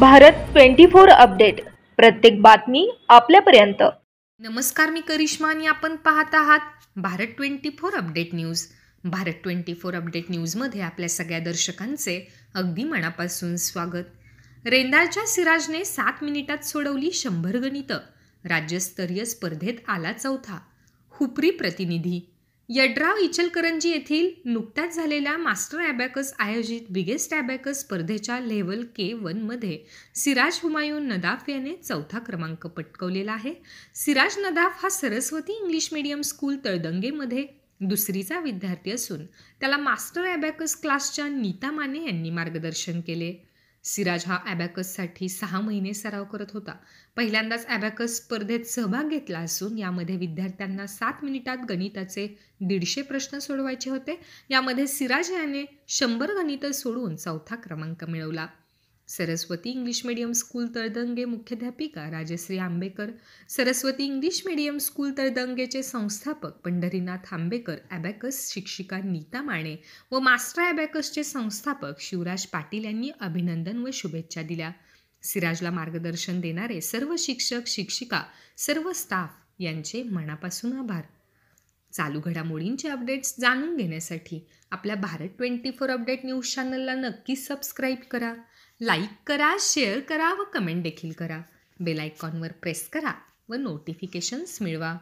Bharat twenty four update प्रत्येक बातमी आपल्यापर्यंत नमस्कार मी करिश्मा आणि आपण पाहत आहात Bharat twenty four update news Bharat twenty four update न्यूजमध्ये आपल्या सगळ्या दर्शकांचे अगदी मनापासून स्वागत रेंदाळच्या सिराजने सात मिनिटात सोडवली शंभर गणितं राज्यस्तरीय स्पर्धेत आला चौथा हुपरी प्रतिनिधी यड्राव इचलकरंजी येथील नुकत्याच झालेल्या मास्टर ॲबॅकस आयोजित बिगेस्ट ॲबॅकस स्पर्धेच्या लेव्हल के वनमध्ये सिराज हुमायून नदाफ याने चौथा क्रमांक पटकवलेला आहे सिराज नदाफ हा सरस्वती इंग्लिश मीडियम स्कूल तळदंगेमध्ये दुसरीचा विद्यार्थी असून त्याला मास्टर ॲबॅकस क्लासच्या नीता माने यांनी मार्गदर्शन केले सिराज हा ॲबॅकससाठी सहा महिने सराव करत होता पहिल्यांदाच ॲबॅकस स्पर्धेत सहभाग घेतला असून यामध्ये विद्यार्थ्यांना सात मिनिटात गणिताचे दीडशे प्रश्न सोडवायचे होते यामध्ये सिराज याने शंभर गणितं सोडवून चौथा क्रमांक मिळवला Saraswati English medium school Taldange मुख्याध्यापिका Rajashree Ambekar Saraswati English medium school तळदंगेचे संस्थापक पंढरीनाथ आंबेकर ॲबॅकस शिक्षिका नीता माणे व मास्टर ॲबॅकसचे संस्थापक शिवराज पाटील यांनी अभिनंदन व शुभेच्छा दिल्या सिराजला मार्गदर्शन देणारे सर्व शिक्षक शिक्षिका सर्व स्टाफ यांचे मनापासून आभार चालू घडामोडींचे अपडेट्स जाणून घेण्यासाठी आपल्या Bharat twenty four update news चॅनलला नक्की सबस्क्राईब करा लाईक करा शेअर करा व कमेंट देखील करा बेलायकॉनवर प्रेस करा व नोटिफिकेशन्स मिळवा